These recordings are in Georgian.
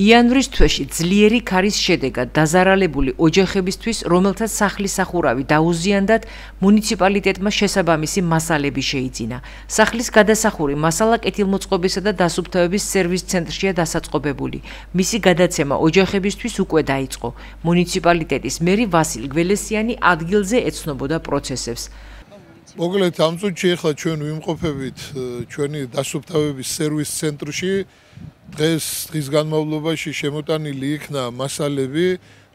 იანვრის თვეში ძლიერი ქარის შედეგად დაზარალებული ოჯახებისთვის, რომელთა სახლის სახურავი დაუზიანდათ, მუნიციპალიტეტმა შესაბამისი მასალები შეიძინა. სახლის გადასახური მასალა კეთილმოწყობისა და დასუფთავების სერვის ცენტრშია დასაწყობებული. მისი გადაცემა ოჯახებისთვის უკვე დაიწყო. მუნიციპალიტეტის მერი ვასილ გველესიანი ადგილზე ეცნობოდა პროცესებს. მოკლედ ამ წუთში ახლა ჩვენ ვიმყოფებით ჩვენი დასუფთავების სერვის ცენტრში დღეს დღის განმავლობაში შემოტანილი იქნა მასალები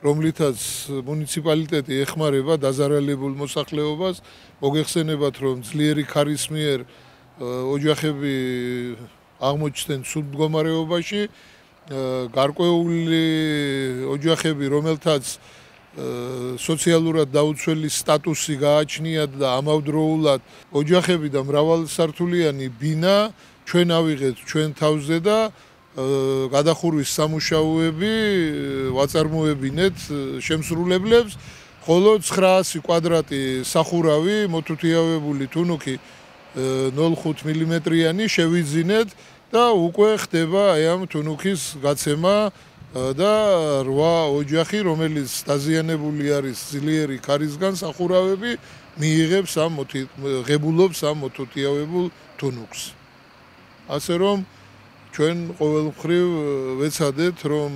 რომლითაც მუნიციპალიტეტი ეხმარება დაზარალებულ მოსახლეობას მოგეხსენებათ რომ ძლიერი ქარისმიერ ოჯახები აღმოჩნდნენ სუბგომარეობაში გარკვეული ოჯახები რომელთაც სოციალურად დაუცველი სტატუსი გააჩნიათ და ამავდროულად ოჯახები და მრავალსართულიანი ბინა ჩვენ ავიღეთ ჩვენ თავზე და გადახურვის სამუშაოები ვაწარმოებინეთ შემსრულებლებს ხოლო 900 კვადრატი სახურავი მოთუთიავებული თუნუქი 0.5 მმ-იანი შევიძინეთ და უკვე ხდება აი ამ თუნუქის გაცემა და რვა ოჯახი, რომელიც დაზიანებული არის ძლიერი ქარისგან სახურავები მიიღებს ამ მოთიღებულობს ამ მოთუთიავებულ თუნუქს. ასე რომ ჩვენ ყოველმხრივ ვეცადეთ რომ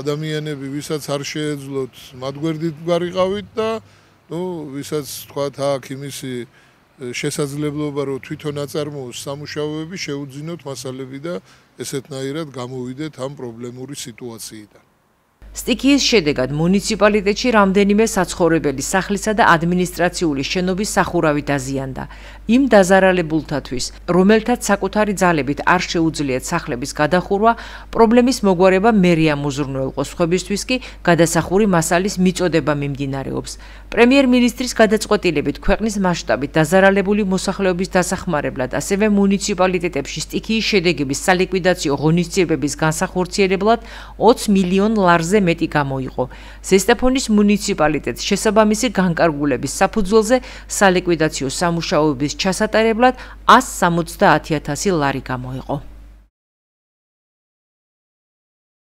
ადამიანები ვისაც არ შეეძლოთ მათ გვერდით გარიყავით და ნუ ვისაც თქვა თაქ იმისი შესაძლებლობა რომ თვითონ აწარმოოს სამუშაოები შეუძინოთ მასალები და ესეთნაირად გამოვიდეთ ამ პრობლემური სიტუაციიდან სტიქიის შედეგად მუნიციპალიტეტში რამდენიმე საცხოვრებელი სახლისა და ადმინისტრაციული შენობის სახურავი დაზიანდა. იმ დაზარალებულთათვის, რომელთაც საკუთარი ძალებით არ შეუძლიათ სახლების გადახურვა, პრობლემის მოგვარება მერე ამუზრნველყო სხვებისთვის კი გადასახური მასალის მიწოდება მიმდინარეობს. პრემიერ-მინისტრის გადაწყვეტილებით ქვეყნის მასშტაბით დაზარალებული მოსახლეობის დასახმარებლად, ასევე მუნიციპალიტეტებში სტიქიის შედეგების სალიკვიდაციო ღონისძიებების განსახორციელებლად 20 მილიონ ლარზე მეტი გამოიღო. ზესტაფონის მუნიციპალიტეტს შესაბამისი განკარგულების საფუძველზე სალიკვიდაციო სამუშაოების ჩასატარებლად 170000 ლარი გამოიღო.